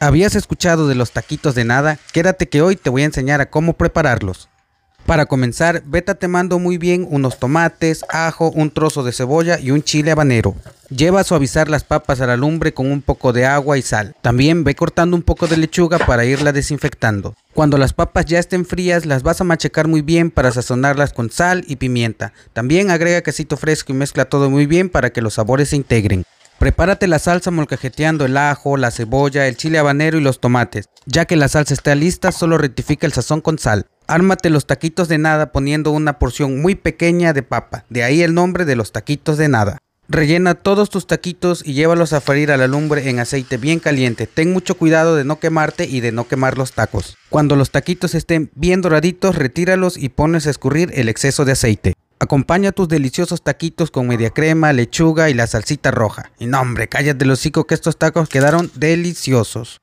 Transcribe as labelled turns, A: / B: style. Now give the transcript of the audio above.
A: ¿Habías escuchado de los taquitos de nada? Quédate que hoy te voy a enseñar a cómo prepararlos. Para comenzar, vete temando muy bien unos tomates, ajo, un trozo de cebolla y un chile habanero. Lleva a suavizar las papas a la lumbre con un poco de agua y sal. También ve cortando un poco de lechuga para irla desinfectando. Cuando las papas ya estén frías, las vas a machacar muy bien para sazonarlas con sal y pimienta. También agrega quesito fresco y mezcla todo muy bien para que los sabores se integren. Prepárate la salsa molcajeteando el ajo, la cebolla, el chile habanero y los tomates. Ya que la salsa está lista, solo rectifica el sazón con sal. Ármate los taquitos de nada poniendo una porción muy pequeña de papa, de ahí el nombre de los taquitos de nada. Rellena todos tus taquitos y llévalos a freír a la lumbre en aceite bien caliente. Ten mucho cuidado de no quemarte y de no quemar los tacos. Cuando los taquitos estén bien doraditos, retíralos y pones a escurrir el exceso de aceite. Acompaña tus deliciosos taquitos con media crema, lechuga y la salsita roja. Y no, hombre, cállate el hocico que estos tacos quedaron deliciosos.